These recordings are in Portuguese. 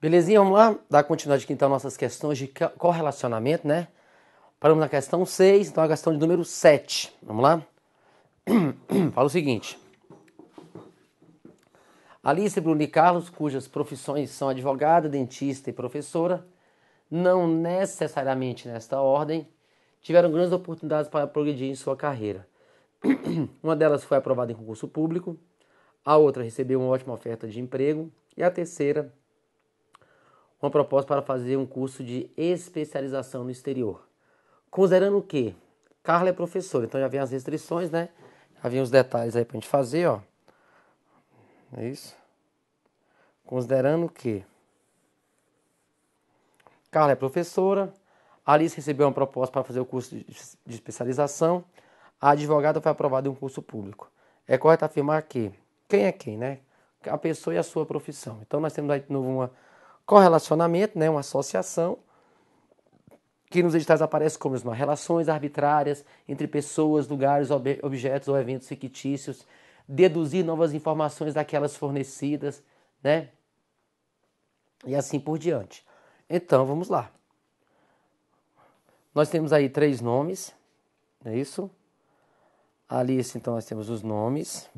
Belezinha, vamos lá dar continuidade aqui então nossas questões de correlacionamento, né? Paramos na questão 6, então a questão de número 7. Vamos lá? Fala o seguinte. Alice Bruni Carlos, cujas profissões são advogada, dentista e professora, não necessariamente nesta ordem, tiveram grandes oportunidades para progredir em sua carreira. Uma delas foi aprovada em concurso público, a outra recebeu uma ótima oferta de emprego e a terceira uma proposta para fazer um curso de especialização no exterior. Considerando que Carla é professora, então já vem as restrições, né? Já vem os detalhes aí para a gente fazer, ó. É isso? Considerando que Carla é professora, Alice recebeu uma proposta para fazer o curso de especialização, a advogada foi aprovada em um curso público. É correto afirmar que quem é quem, né? A pessoa e a sua profissão. Então nós temos aí de novo uma correlacionamento, né, uma associação, que nos editais aparece como as relações arbitrárias entre pessoas, lugares, ob objetos ou eventos fictícios, deduzir novas informações daquelas fornecidas, né? E assim por diante. Então, vamos lá. Nós temos aí três nomes, é isso? Ali, então, nós temos os nomes.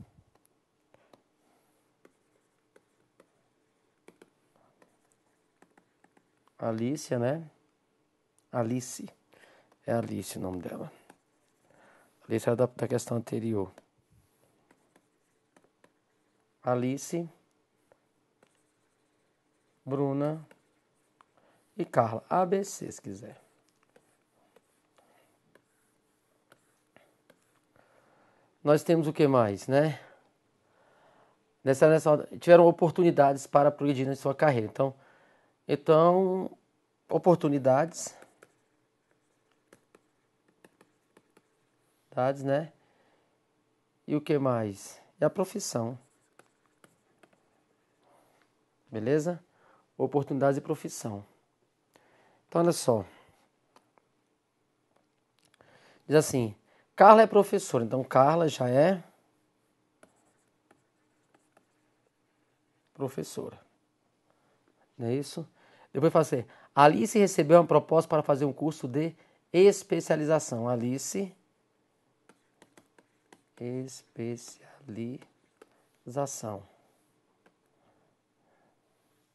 Alicia, né? Alice. É Alice o nome dela. Alice era da, da questão anterior. Alice, Bruna e Carla. ABC, se quiser. Nós temos o que mais, né? Nessa, nessa, tiveram oportunidades para progredir na sua carreira. Então, então, oportunidades. Oportunidades, né? E o que mais? É a profissão. Beleza? Oportunidades e profissão. Então, olha só. Diz assim: Carla é professora. Então, Carla já é professora. Não é isso? Depois fala assim: Alice recebeu uma proposta para fazer um curso de especialização. Alice. Especialização.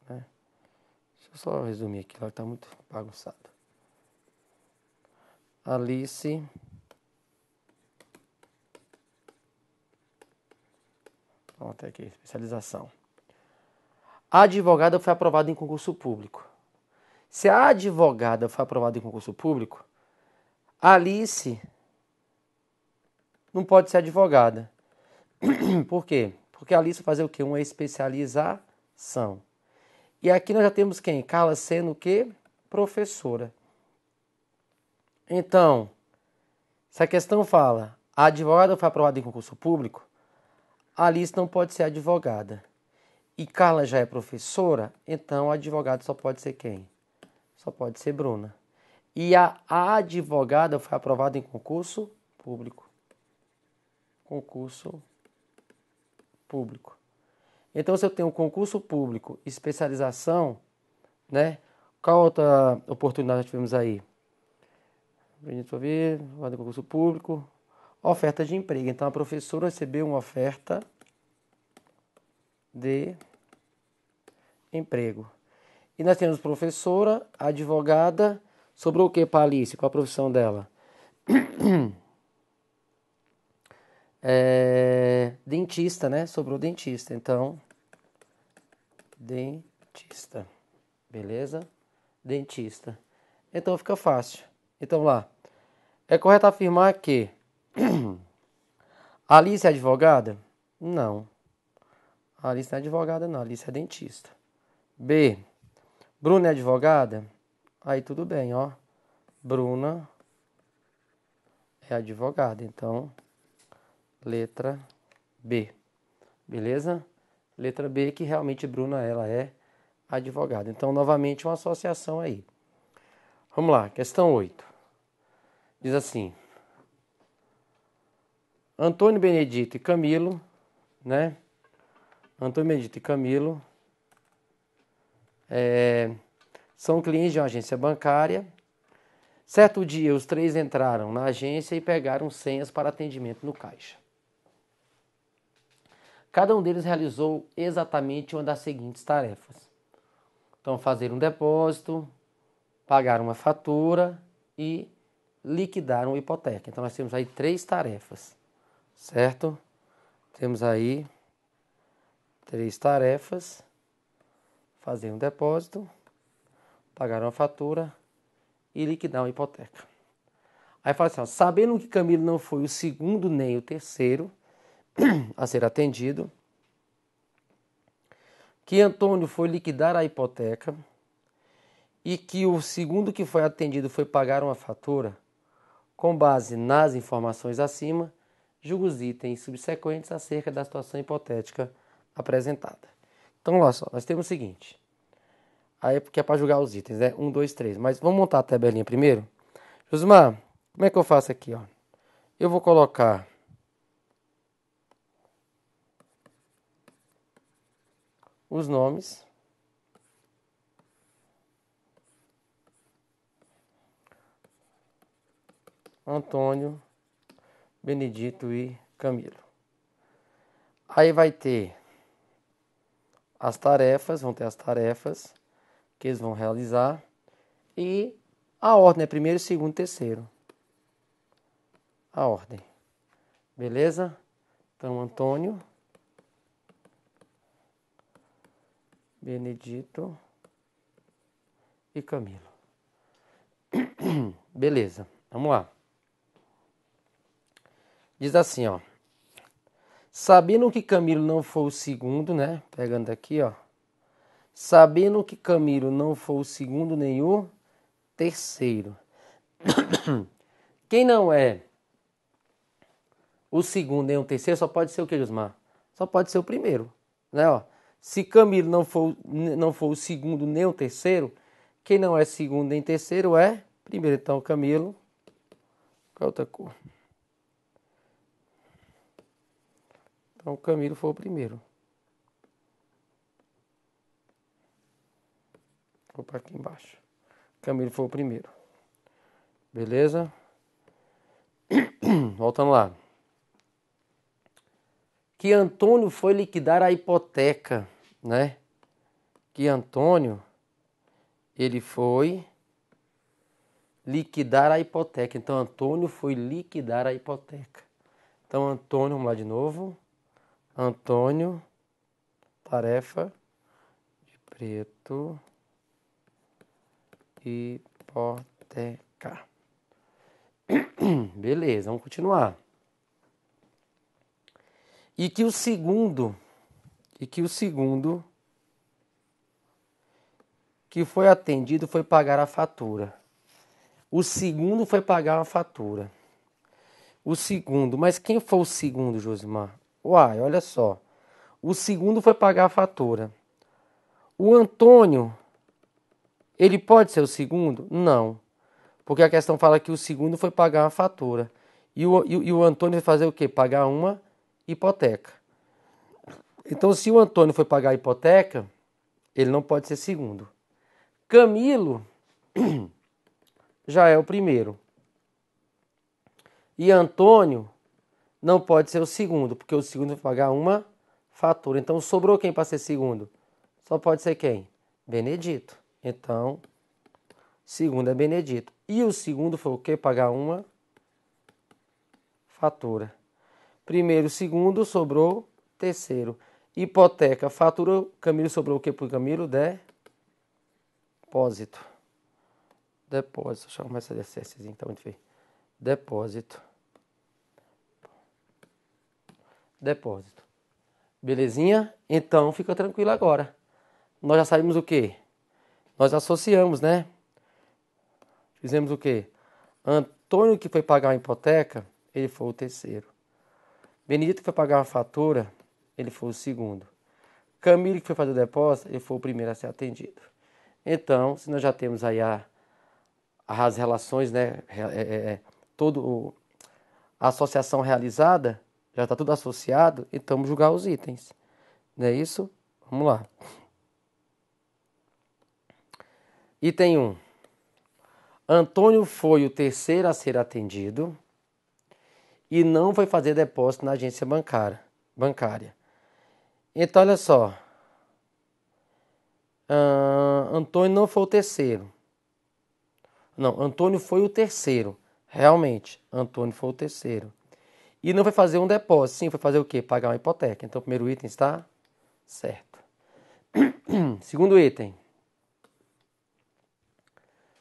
Né? Deixa eu só resumir aqui, ela está muito bagunçada. Alice. Pronto, até aqui, especialização. A advogada foi aprovada em concurso público. Se a advogada foi aprovada em concurso público, Alice não pode ser advogada. Por quê? Porque Alice fazer o quê? Uma especialização. E aqui nós já temos quem? Carla sendo o quê? Professora. Então, se a questão fala a advogada foi aprovada em concurso público, Alice não pode ser advogada e Carla já é professora, então a advogada só pode ser quem? Só pode ser Bruna. E a advogada foi aprovada em concurso público. Concurso público. Então, se eu tenho concurso público, especialização, né? Qual outra oportunidade nós tivemos aí? Benito Ouvir, concurso público, oferta de emprego. Então, a professora recebeu uma oferta de emprego. E nós temos professora, advogada, sobrou o que para Alice? Qual a profissão dela? É, dentista, né? Sobrou dentista. Então, dentista. Beleza? Dentista. Então fica fácil. Então lá. É correto afirmar que Alice é advogada? Não. Alice não é advogada, não. Alice é dentista. B. Bruna é advogada? Aí tudo bem, ó. Bruna é advogada, então letra B. Beleza? Letra B que realmente Bruna ela é advogada. Então novamente uma associação aí. Vamos lá, questão 8. Diz assim: Antônio Benedito e Camilo, né? Antônio Benedito e Camilo é, são clientes de uma agência bancária. Certo dia, os três entraram na agência e pegaram senhas para atendimento no caixa. Cada um deles realizou exatamente uma das seguintes tarefas: então, fazer um depósito, pagar uma fatura e liquidar uma hipoteca. Então, nós temos aí três tarefas, certo? Temos aí três tarefas fazer um depósito, pagar uma fatura e liquidar uma hipoteca. Aí fala assim: ó, sabendo que Camilo não foi o segundo nem o terceiro a ser atendido, que Antônio foi liquidar a hipoteca e que o segundo que foi atendido foi pagar uma fatura, com base nas informações acima, julga os itens subsequentes acerca da situação hipotética apresentada. Então, olha só, nós temos o seguinte. Aí é porque é para julgar os itens, né? Um, dois, três. Mas vamos montar a tabelinha primeiro. Josmar, como é que eu faço aqui, ó? Eu vou colocar... Os nomes... Antônio, Benedito e Camilo. Aí vai ter as tarefas, vão ter as tarefas que eles vão realizar e a ordem é primeiro, segundo, terceiro. A ordem. Beleza? Então, Antônio, Benedito e Camilo. Beleza, vamos lá. Diz assim, ó. Sabendo que Camilo não foi o segundo, né? Pegando aqui, ó. Sabendo que Camilo não foi o segundo nem o terceiro. Quem não é o segundo nem o terceiro só pode ser o que, Josmar? Só pode ser o primeiro, né? Ó. Se Camilo não for, não for o segundo nem o terceiro, quem não é segundo nem terceiro é primeiro. Então, Camilo, qual é outra cor? Então o Camilo foi o primeiro. Opa, aqui embaixo. Camilo foi o primeiro. Beleza? Voltando lá. Que Antônio foi liquidar a hipoteca, né? Que Antônio ele foi liquidar a hipoteca. Então Antônio foi liquidar a hipoteca. Então Antônio, vamos lá de novo. Antônio Tarefa de Preto Hipoteca. Beleza, vamos continuar. E que o segundo, e que o segundo que foi atendido foi pagar a fatura. O segundo foi pagar a fatura. O segundo, mas quem foi o segundo, Josimar? Uai, olha só. O segundo foi pagar a fatura. O Antônio, ele pode ser o segundo? Não. Porque a questão fala que o segundo foi pagar a fatura. E o, e, e o Antônio vai fazer o quê? Pagar uma hipoteca. Então, se o Antônio foi pagar a hipoteca, ele não pode ser segundo. Camilo já é o primeiro. E Antônio não pode ser o segundo, porque o segundo vai pagar uma fatura. Então sobrou quem para ser segundo? Só pode ser quem? Benedito. Então, segundo é Benedito. E o segundo foi o que? Pagar uma fatura. Primeiro, segundo, sobrou terceiro. Hipoteca, fatura, Camilo sobrou o que para o Camilo? Depósito. Depósito. Deixa eu começar a DSS, então, a gente vê. Depósito. depósito. Belezinha? Então fica tranquilo agora. Nós já sabemos o que. Nós associamos, né? Fizemos o que? Antônio que foi pagar a hipoteca, ele foi o terceiro. Benedito que foi pagar a fatura, ele foi o segundo. Camilo que foi fazer o depósito, ele foi o primeiro a ser atendido. Então, se nós já temos aí a, as relações, né, é, é, é, todo a associação realizada, já está tudo associado, então vamos julgar os itens. Não é isso? Vamos lá. Item 1. Antônio foi o terceiro a ser atendido e não foi fazer depósito na agência bancária. bancária. Então, olha só. Uh, Antônio não foi o terceiro. Não, Antônio foi o terceiro. Realmente, Antônio foi o terceiro. E não foi fazer um depósito, sim, foi fazer o quê? Pagar uma hipoteca. Então, o primeiro item está certo. Segundo item.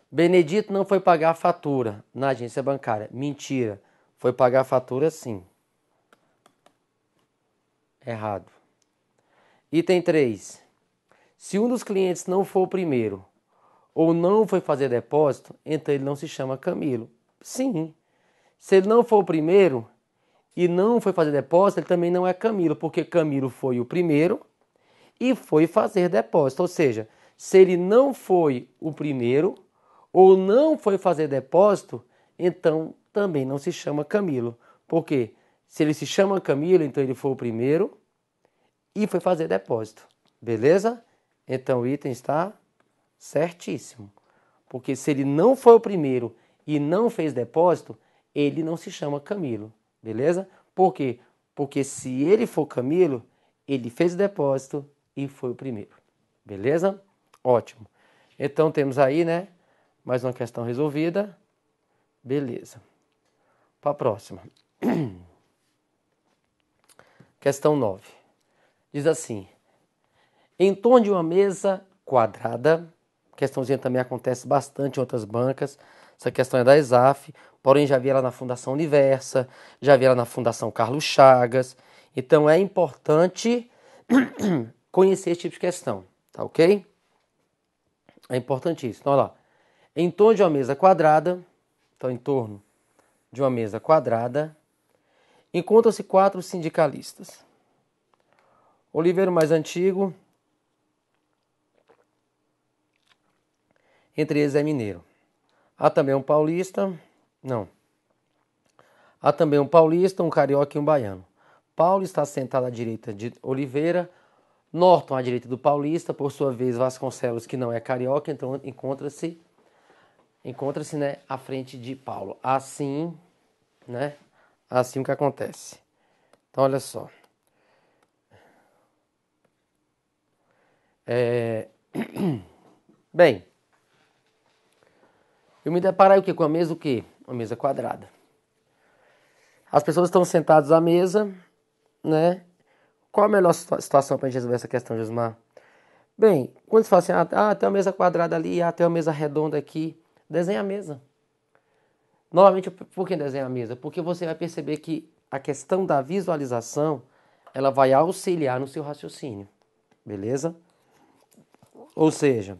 Benedito não foi pagar a fatura na agência bancária. Mentira. Foi pagar a fatura sim. Errado. Item 3. Se um dos clientes não for o primeiro ou não foi fazer depósito, então ele não se chama Camilo. Sim. Se ele não for o primeiro, e não foi fazer depósito, ele também não é Camilo, porque Camilo foi o primeiro e foi fazer depósito. Ou seja, se ele não foi o primeiro ou não foi fazer depósito, então também não se chama Camilo. porque Se ele se chama Camilo, então ele foi o primeiro e foi fazer depósito. Beleza? Então o item está certíssimo. Porque se ele não foi o primeiro e não fez depósito, ele não se chama Camilo. Beleza? Por quê? Porque se ele for Camilo, ele fez o depósito e foi o primeiro. Beleza? Ótimo. Então temos aí, né? Mais uma questão resolvida. Beleza. Para a próxima. questão 9. Diz assim: Em torno de uma mesa quadrada, questãozinha também acontece bastante em outras bancas. Essa questão é da ESAF, porém já vi ela na Fundação Universa, já vi ela na Fundação Carlos Chagas. Então é importante conhecer esse tipo de questão, tá ok? É importantíssimo. Então, olha lá. Em torno de uma mesa quadrada, então em torno de uma mesa quadrada, encontram-se quatro sindicalistas. O mais antigo, entre eles é mineiro. Há também um paulista, não. Há também um paulista, um carioca e um baiano. Paulo está sentado à direita de Oliveira, Norton à direita do paulista, por sua vez Vasconcelos, que não é carioca, então encontra-se encontra-se, né, à frente de Paulo. Assim, né? Assim o que acontece. Então olha só. É... Bem, eu me deparei o quê? Com a mesa o quê? Uma mesa quadrada. As pessoas estão sentadas à mesa, né? Qual a melhor situação para a gente resolver essa questão, Josmar? Bem, quando você fala assim, ah, ah, tem uma mesa quadrada ali, ah, tem uma mesa redonda aqui, desenha a mesa. Novamente, por que desenhar a mesa? Porque você vai perceber que a questão da visualização, ela vai auxiliar no seu raciocínio, beleza? Ou seja,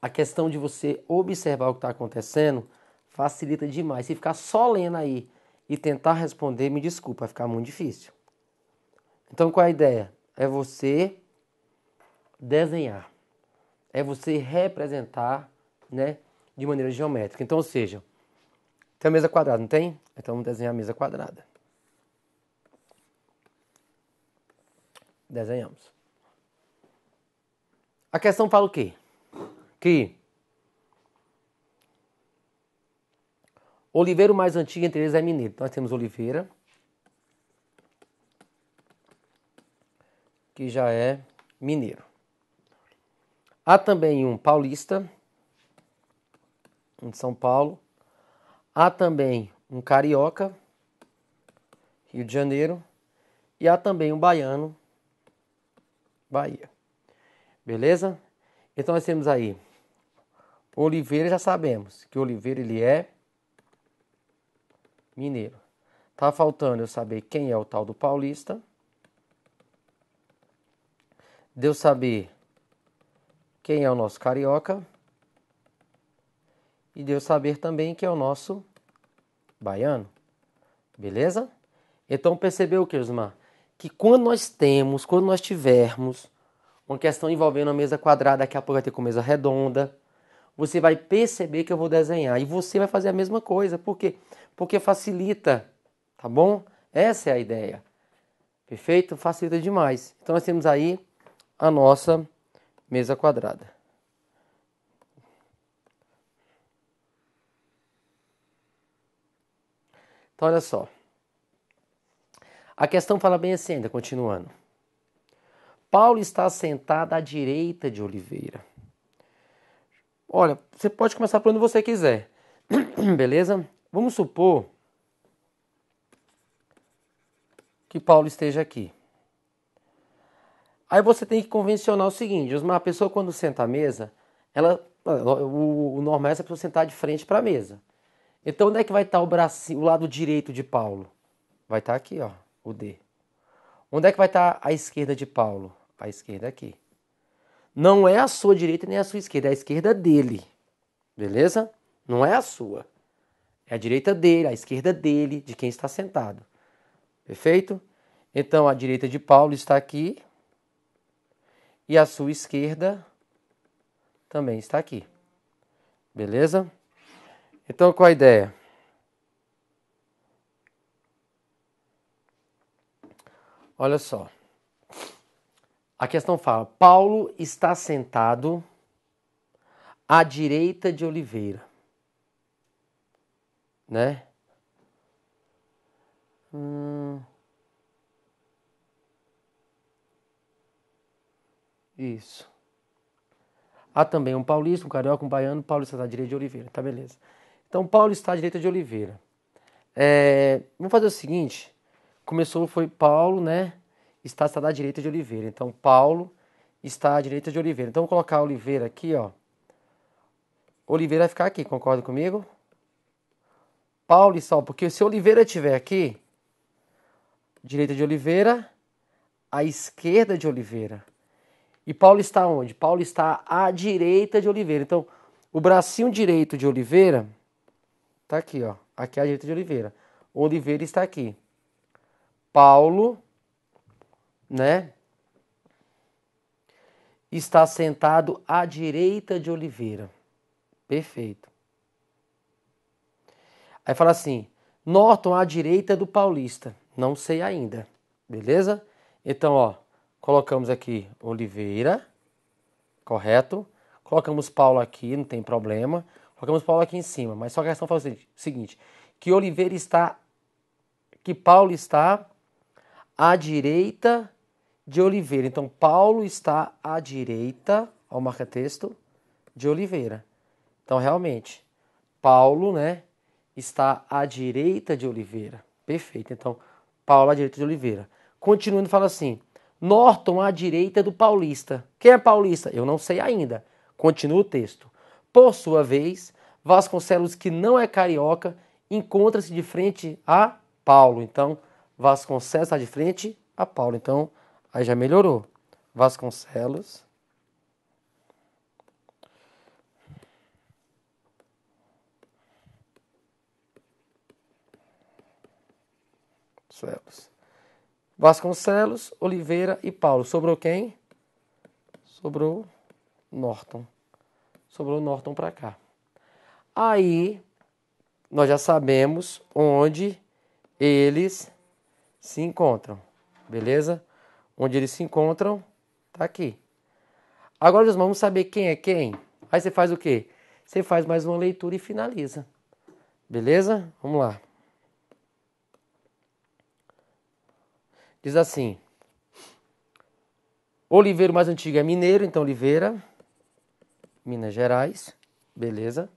a questão de você observar o que está acontecendo facilita demais. Se ficar só lendo aí e tentar responder, me desculpa, vai ficar muito difícil. Então, qual é a ideia? É você desenhar, é você representar, né, de maneira geométrica. Então, ou seja, tem a mesa quadrada, não tem? Então, vamos desenhar a mesa quadrada. Desenhamos. A questão fala o quê? que oliveiro mais antigo entre eles é mineiro. Então, nós temos oliveira, que já é mineiro. Há também um paulista, de São Paulo. Há também um carioca, Rio de Janeiro. E há também um baiano, Bahia. Beleza? Então nós temos aí Oliveira, já sabemos que Oliveira ele é mineiro. Tá faltando eu saber quem é o tal do paulista. Deu de saber quem é o nosso carioca. E deu de saber também quem é o nosso baiano. Beleza? Então percebeu, Osmar? que quando nós temos, quando nós tivermos uma questão envolvendo a mesa quadrada, daqui a pouco vai ter com mesa redonda. Você vai perceber que eu vou desenhar e você vai fazer a mesma coisa, por quê? Porque facilita, tá bom? Essa é a ideia. Perfeito? Facilita demais. Então nós temos aí a nossa mesa quadrada. Então olha só. A questão fala bem assim ainda, continuando. Paulo está sentado à direita de Oliveira. Olha, você pode começar por onde você quiser, beleza? Vamos supor que Paulo esteja aqui. Aí você tem que convencionar o seguinte: uma pessoa quando senta à mesa, ela, o, o normal é essa pessoa sentar de frente para a mesa. Então onde é que vai estar tá o, braço, o lado direito de Paulo? Vai estar tá aqui, ó, o D. Onde é que vai estar tá a esquerda de Paulo? Para a esquerda aqui. Não é a sua direita nem a sua esquerda, é a esquerda dele. Beleza? Não é a sua. É a direita dele, a esquerda dele, de quem está sentado. Perfeito? Então a direita de Paulo está aqui e a sua esquerda também está aqui. Beleza? Então qual a ideia? Olha só. A questão fala: Paulo está sentado à direita de Oliveira. Né? Hum... Isso. Há também um paulista, um carioca, um baiano. Paulo está à direita de Oliveira. Tá, beleza. Então, Paulo está à direita de Oliveira. É... Vamos fazer o seguinte: começou, foi Paulo, né? está, está da direita de Oliveira. Então, Paulo está à direita de Oliveira. Então, vou colocar Oliveira aqui, ó. Oliveira vai ficar aqui, concorda comigo? Paulo e Saulo, porque se Oliveira estiver aqui, direita de Oliveira, à esquerda de Oliveira. E Paulo está onde? Paulo está à direita de Oliveira. Então, o bracinho direito de Oliveira está aqui, ó. Aqui à direita de Oliveira. Oliveira está aqui. Paulo né? Está sentado à direita de Oliveira. Perfeito. Aí fala assim: Norton à direita do Paulista. Não sei ainda. Beleza? Então, ó, colocamos aqui Oliveira, correto? Colocamos Paulo aqui, não tem problema. Colocamos Paulo aqui em cima, mas só que a questão fala o seguinte: que Oliveira está que Paulo está à direita de Oliveira. Então, Paulo está à direita, ao marca-texto, de Oliveira. Então, realmente, Paulo né, está à direita de Oliveira. Perfeito. Então, Paulo à direita de Oliveira. Continuando, fala assim: Norton à direita do Paulista. Quem é Paulista? Eu não sei ainda. Continua o texto. Por sua vez, Vasconcelos, que não é carioca, encontra-se de frente a Paulo. Então, Vasconcelos está de frente a Paulo. Então, Aí já melhorou. Vasconcelos. Vasconcelos. Vasconcelos, Oliveira e Paulo. Sobrou quem? Sobrou Norton. Sobrou Norton para cá. Aí nós já sabemos onde eles se encontram, beleza? onde eles se encontram, tá aqui. Agora nós vamos saber quem é quem. Aí você faz o quê? Você faz mais uma leitura e finaliza. Beleza? Vamos lá. Diz assim: Oliveira mais antigo é mineiro, então Oliveira, Minas Gerais, beleza.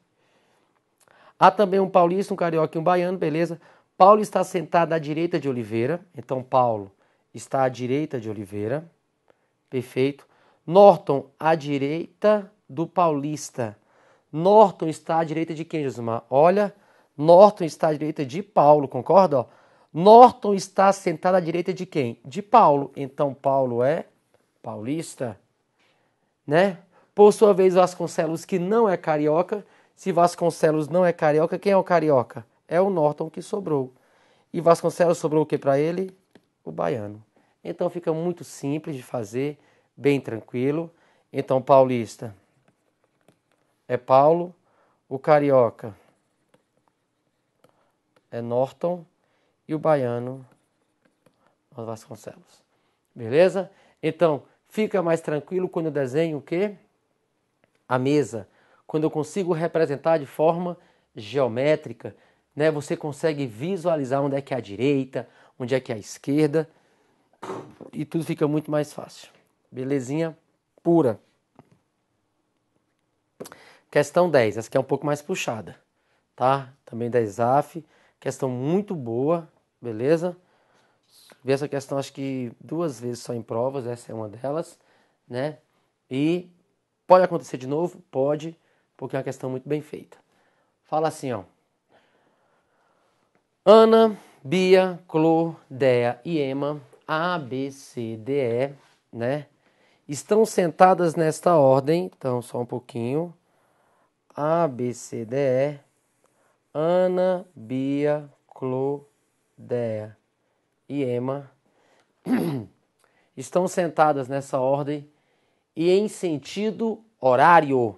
Há também um paulista, um carioca e um baiano, beleza. Paulo está sentado à direita de Oliveira, então Paulo está à direita de Oliveira. Perfeito. Norton à direita do Paulista. Norton está à direita de quem, Josimar? Olha, Norton está à direita de Paulo, concorda? Norton está sentado à direita de quem? De Paulo. Então Paulo é paulista, né? Por sua vez, Vasconcelos, que não é carioca. Se Vasconcelos não é carioca, quem é o carioca? É o Norton que sobrou. E Vasconcelos sobrou o que para ele? O baiano. Então fica muito simples de fazer, bem tranquilo. Então paulista é Paulo, o carioca é Norton e o baiano é Vasconcelos. Beleza? Então fica mais tranquilo quando eu desenho o quê? A mesa. Quando eu consigo representar de forma geométrica, né? Você consegue visualizar onde é que é a direita, onde é que é a esquerda e tudo fica muito mais fácil. Belezinha pura. Questão 10, essa aqui é um pouco mais puxada, tá? Também da ISAF, questão muito boa, beleza? Vi essa questão acho que duas vezes só em provas, essa é uma delas, né? E pode acontecer de novo? Pode, porque é uma questão muito bem feita. Fala assim, ó. Ana, Bia, Clô, Dea e Emma a, B, C, D, E, né? Estão sentadas nesta ordem, então só um pouquinho. A, B, C, D, E. Ana, Bia, Clodea e Emma estão sentadas nessa ordem e em sentido horário,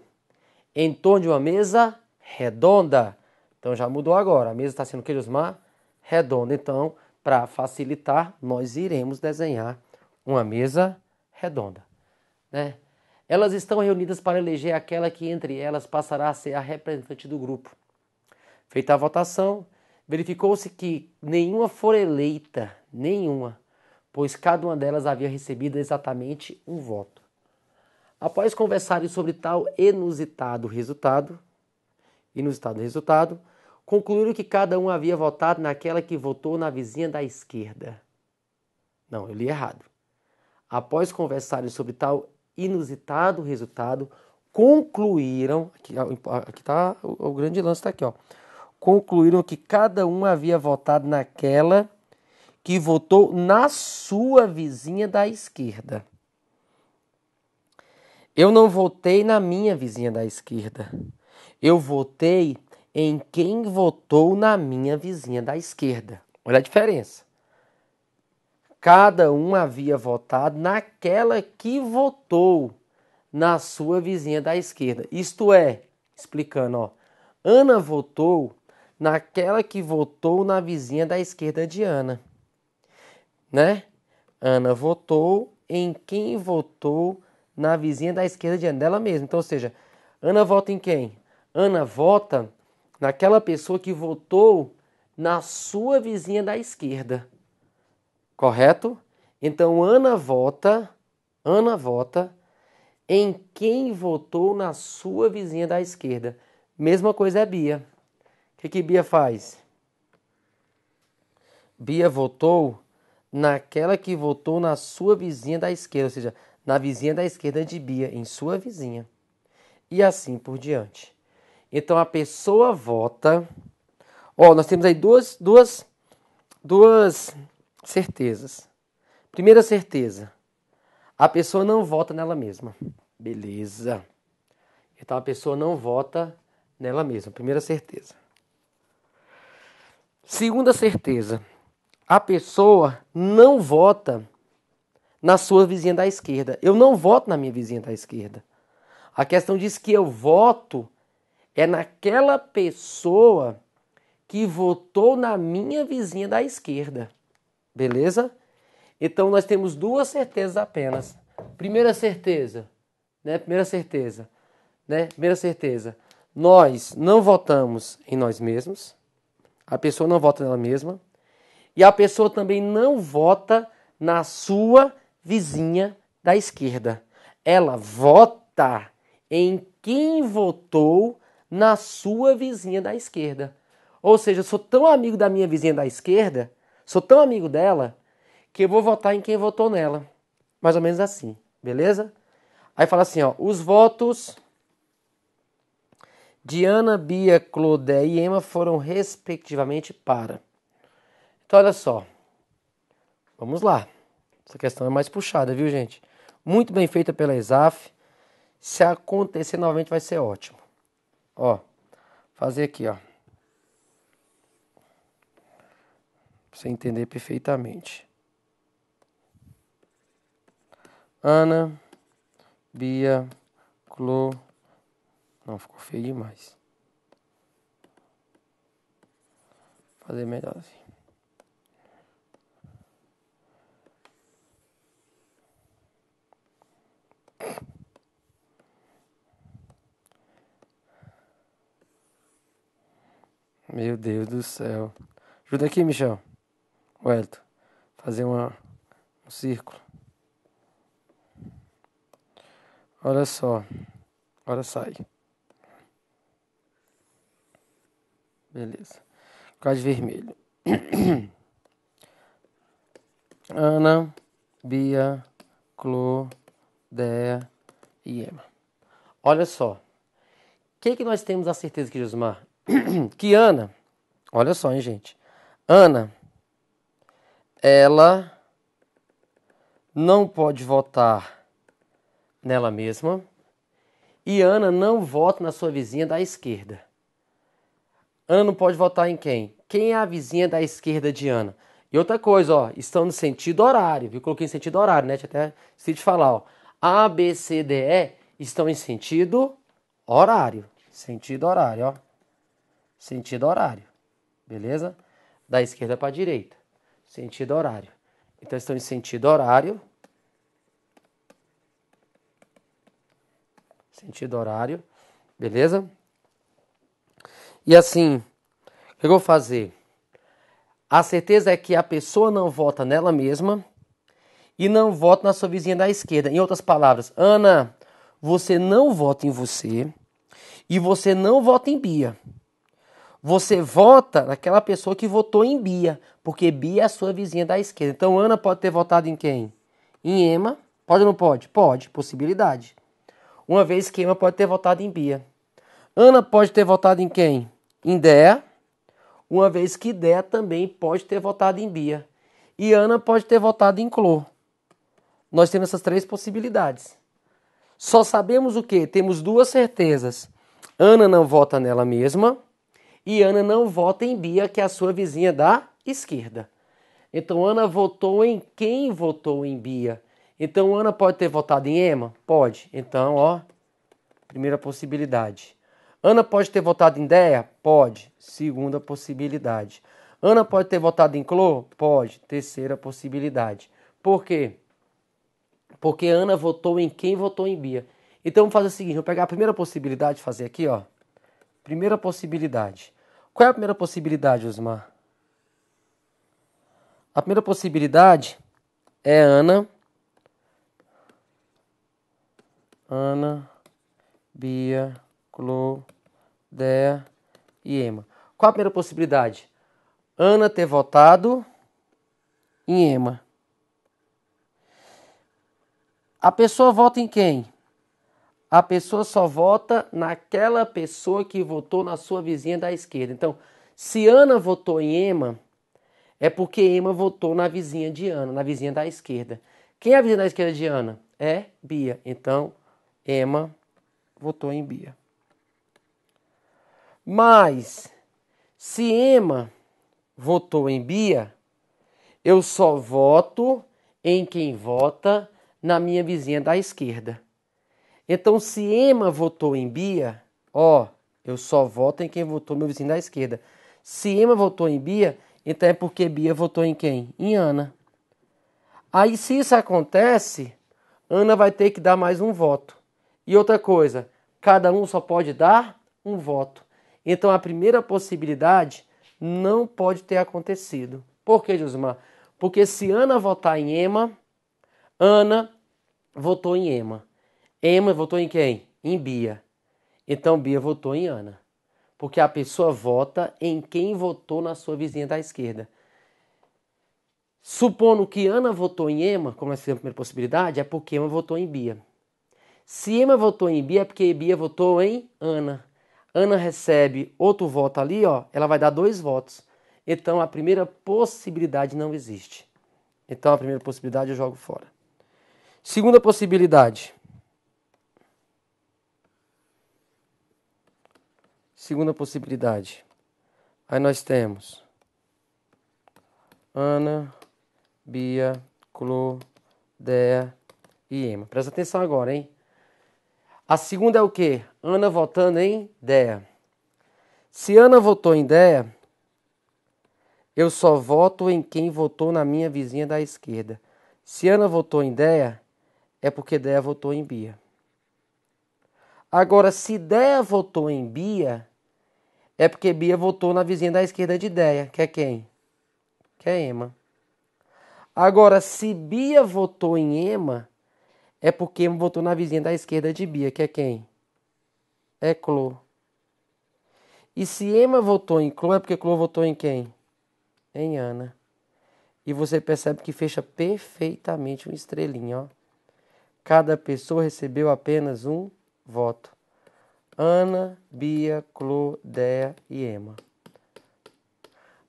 em torno de uma mesa redonda. Então já mudou agora, a mesa está sendo querosmar redonda. Então para facilitar, nós iremos desenhar uma mesa redonda. Né? Elas estão reunidas para eleger aquela que entre elas passará a ser a representante do grupo. Feita a votação, verificou-se que nenhuma for eleita, nenhuma, pois cada uma delas havia recebido exatamente um voto. Após conversarem sobre tal inusitado resultado, inusitado resultado, concluíram que cada um havia votado naquela que votou na vizinha da esquerda. Não, eu li errado. Após conversarem sobre tal inusitado resultado, concluíram. Aqui, aqui tá o, o grande lance, está aqui, ó. Concluíram que cada um havia votado naquela que votou na sua vizinha da esquerda. Eu não votei na minha vizinha da esquerda. Eu votei em quem votou na minha vizinha da esquerda. Olha a diferença. Cada um havia votado naquela que votou na sua vizinha da esquerda. Isto é, explicando, ó, Ana votou naquela que votou na vizinha da esquerda de Ana. Né? Ana votou em quem votou na vizinha da esquerda de Ana, dela mesma. Então, ou seja, Ana vota em quem? Ana vota naquela pessoa que votou na sua vizinha da esquerda. Correto? Então Ana vota, Ana vota em quem votou na sua vizinha da esquerda. Mesma coisa é Bia. O que, que Bia faz? Bia votou naquela que votou na sua vizinha da esquerda, ou seja, na vizinha da esquerda de Bia, em sua vizinha. E assim por diante. Então a pessoa vota. Ó, nós temos aí duas, duas, duas certezas. Primeira certeza: a pessoa não vota nela mesma. Beleza. Então a pessoa não vota nela mesma. Primeira certeza. Segunda certeza: a pessoa não vota na sua vizinha da esquerda. Eu não voto na minha vizinha da esquerda. A questão diz que eu voto é naquela pessoa que votou na minha vizinha da esquerda. Beleza? Então nós temos duas certezas apenas. Primeira certeza, né? Primeira certeza, né? Primeira certeza. Nós não votamos em nós mesmos. A pessoa não vota nela mesma. E a pessoa também não vota na sua vizinha da esquerda. Ela vota em quem votou na sua vizinha da esquerda. Ou seja, eu sou tão amigo da minha vizinha da esquerda, sou tão amigo dela, que eu vou votar em quem votou nela. Mais ou menos assim, beleza? Aí fala assim, ó, os votos de Ana, Bia, Clodé e Emma foram respectivamente para. Então olha só. Vamos lá. Essa questão é mais puxada, viu, gente? Muito bem feita pela ESAF. Se acontecer novamente vai ser ótimo ó, fazer aqui, ó. Pra você entender perfeitamente. Ana, Bia, Clô. Não, ficou feio demais. Vou fazer melhor assim. you Meu Deus do céu. Ajuda aqui, Michel. Wellington. Fazer uma, um círculo. Olha só. Agora sai. Beleza. Cade vermelho. Ana, Bia, Clô, Dea e Emma. Olha só. O que, que nós temos a certeza que Josmar? que Ana, olha só, hein, gente. Ana, ela não pode votar nela mesma e Ana não vota na sua vizinha da esquerda. Ana não pode votar em quem? Quem é a vizinha da esquerda de Ana? E outra coisa, ó, estão no sentido horário, viu? Coloquei em sentido horário, né? Tinha até se te falar, ó. A, B, C, D, E estão em sentido horário. Sentido horário, ó sentido horário, beleza? Da esquerda para a direita, sentido horário. Então, estão em sentido horário, sentido horário, beleza? E assim, o que eu vou fazer? A certeza é que a pessoa não vota nela mesma e não vota na sua vizinha da esquerda. Em outras palavras, Ana, você não vota em você e você não vota em Bia. Você vota naquela pessoa que votou em Bia, porque Bia é a sua vizinha da esquerda. Então Ana pode ter votado em quem? Em Ema. Pode ou não pode? Pode, possibilidade. Uma vez que Ema pode ter votado em Bia. Ana pode ter votado em quem? Em Dea. Uma vez que Dea também pode ter votado em Bia. E Ana pode ter votado em Clô. Nós temos essas três possibilidades. Só sabemos o que? Temos duas certezas. Ana não vota nela mesma e Ana não vota em Bia, que é a sua vizinha da esquerda. Então Ana votou em quem votou em Bia. Então Ana pode ter votado em Emma? Pode. Então, ó, primeira possibilidade. Ana pode ter votado em Dea? Pode. Segunda possibilidade. Ana pode ter votado em Clô? Pode. Terceira possibilidade. Por quê? Porque Ana votou em quem votou em Bia. Então vamos fazer o seguinte, vou pegar a primeira possibilidade, fazer aqui, ó. Primeira possibilidade. Qual é a primeira possibilidade, Osmar? A primeira possibilidade é Ana. Ana, Bia, Clô, Dea e Ema. Qual a primeira possibilidade? Ana ter votado em Ema. A pessoa vota em quem? a pessoa só vota naquela pessoa que votou na sua vizinha da esquerda. Então, se Ana votou em Ema, é porque Ema votou na vizinha de Ana, na vizinha da esquerda. Quem é a vizinha da esquerda de Ana? É Bia. Então, Ema votou em Bia. Mas, se Ema votou em Bia, eu só voto em quem vota na minha vizinha da esquerda. Então, se Ema votou em Bia, ó, eu só voto em quem votou meu vizinho da esquerda. Se Ema votou em Bia, então é porque Bia votou em quem? Em Ana. Aí, se isso acontece, Ana vai ter que dar mais um voto. E outra coisa, cada um só pode dar um voto. Então, a primeira possibilidade não pode ter acontecido. Por que, Josmar? Porque se Ana votar em Ema, Ana votou em Ema. Emma votou em quem? Em Bia. Então Bia votou em Ana. Porque a pessoa vota em quem votou na sua vizinha da esquerda. Supondo que Ana votou em Emma, como essa é fizemos a primeira possibilidade, é porque Emma votou em Bia. Se Emma votou em Bia, é porque Bia votou em Ana. Ana recebe outro voto ali, ó, ela vai dar dois votos. Então a primeira possibilidade não existe. Então a primeira possibilidade eu jogo fora. Segunda possibilidade. Segunda possibilidade. Aí nós temos Ana, Bia, Clô, Dea e Emma. Presta atenção agora, hein? A segunda é o quê? Ana votando em Dea. Se Ana votou em Dea, eu só voto em quem votou na minha vizinha da esquerda. Se Ana votou em Dea, é porque Dea votou em Bia. Agora, se Dea votou em Bia, é porque Bia votou na vizinha da esquerda de ideia, que é quem? Que é Ema. Agora, se Bia votou em Ema, é porque Ema votou na vizinha da esquerda de Bia, que é quem? É Clô. E se Emma votou em Clô, é porque Clô votou em quem? Em Ana. E você percebe que fecha perfeitamente uma estrelinha, ó. Cada pessoa recebeu apenas um voto. Ana, Bia, Clô, Dea e Ema.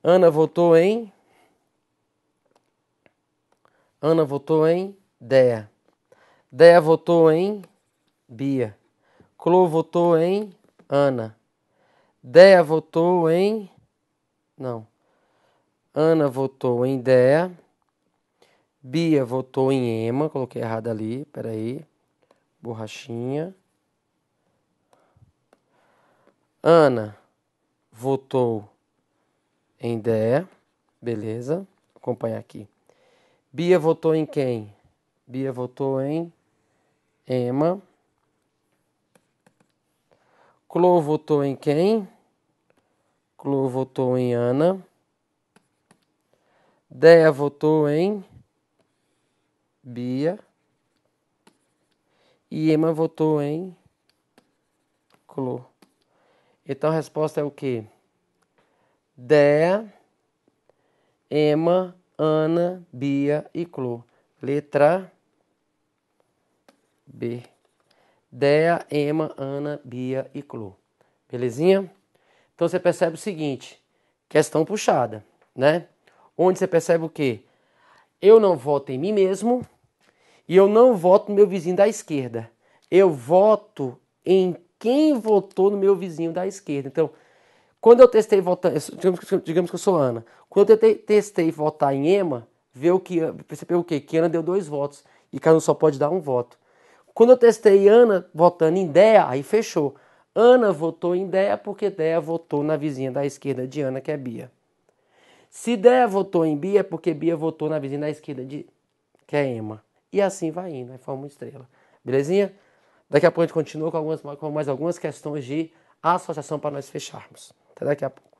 Ana votou em. Ana votou em Dea. Dea votou em Bia. Clô votou em Ana. Dea votou em. Não. Ana votou em Dea. Bia votou em Ema. Coloquei errado ali. Peraí. Borrachinha. Ana votou em Dé. Beleza. acompanhar aqui. Bia votou em quem? Bia votou em Emma. Clô votou em quem? Clô votou em Ana. Dé votou em Bia. E Emma votou em Clô. Então a resposta é o quê? Dea, Emma, Ana, Bia e Clô. Letra B. Dea, Emma, Ana, Bia e Clô. Belezinha? Então você percebe o seguinte: questão puxada, né? Onde você percebe o quê? Eu não voto em mim mesmo e eu não voto no meu vizinho da esquerda. Eu voto em quem votou no meu vizinho da esquerda. Então, quando eu testei votar, digamos, digamos que eu sou Ana, quando eu testei votar em Ema, ver o que percebeu o quê? Que Ana deu dois votos e cada um só pode dar um voto. Quando eu testei Ana votando em Dea, aí fechou. Ana votou em Dea porque Dea votou na vizinha da esquerda de Ana, que é Bia. Se Dea votou em Bia é porque Bia votou na vizinha da esquerda de que é Ema. E assim vai indo, aí forma uma estrela. Belezinha? Daqui a pouco a gente continua com, algumas, com mais algumas questões de associação para nós fecharmos. Até tá? daqui a pouco.